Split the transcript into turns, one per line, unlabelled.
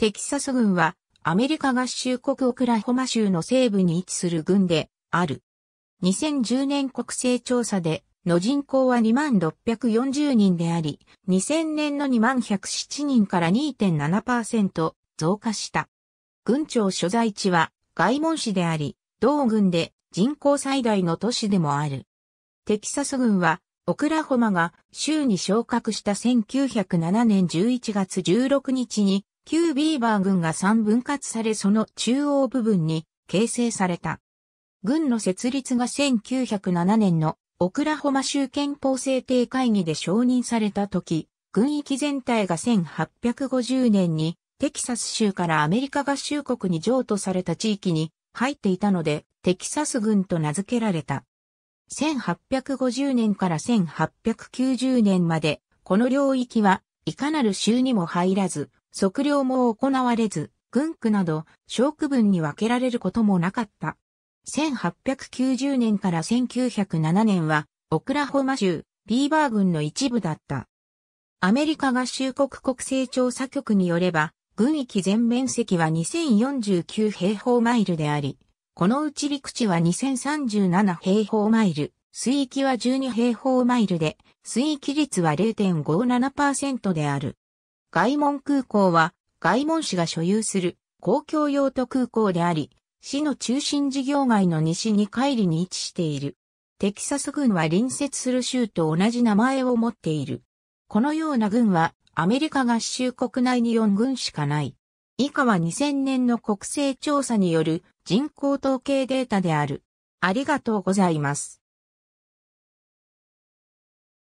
テキサス軍は
アメリカ合衆国オクラホマ州の西部に位置する軍である。2010年国勢調査での人口は2640人であり、2000年の2107人から2.7%増加した。軍庁所在地は外門市であり、同軍で人口最大の都市でもある。テキサス軍はオクラホマが州に昇格した1907年11月16日に旧ビーバー軍が3分割されその中央部分に形成された。軍の設立が1907年のオクラホマ州憲法制定会議で承認された時、軍域全体が1850年にテキサス州からアメリカ合衆国に譲渡された地域に入っていたので、テキサス軍と名付けられた。1850年から1890年まで、この領域はいかなる州にも入らず、測量も行われず、軍区など小区分に分けられることもなかった。1890年から1907年は、オクラホマ州、ビーバー軍の一部だった。アメリカ合衆国国勢調査局によれば、軍域全面積は2049平方マイルであり、このうち陸地は2037平方マイル、水域は12平方マイルで、水域率は0.57%である。外門空港は、外門市が所有する公共用途空港であり、市の中心事業外の西に帰りに位置している。テキサス軍は隣接する州と同じ名前を持っている。このような軍は、アメリカ合衆国内に4軍しかない。以下は2000年の国勢調査による人口統計データである。ありがとうござい
ます。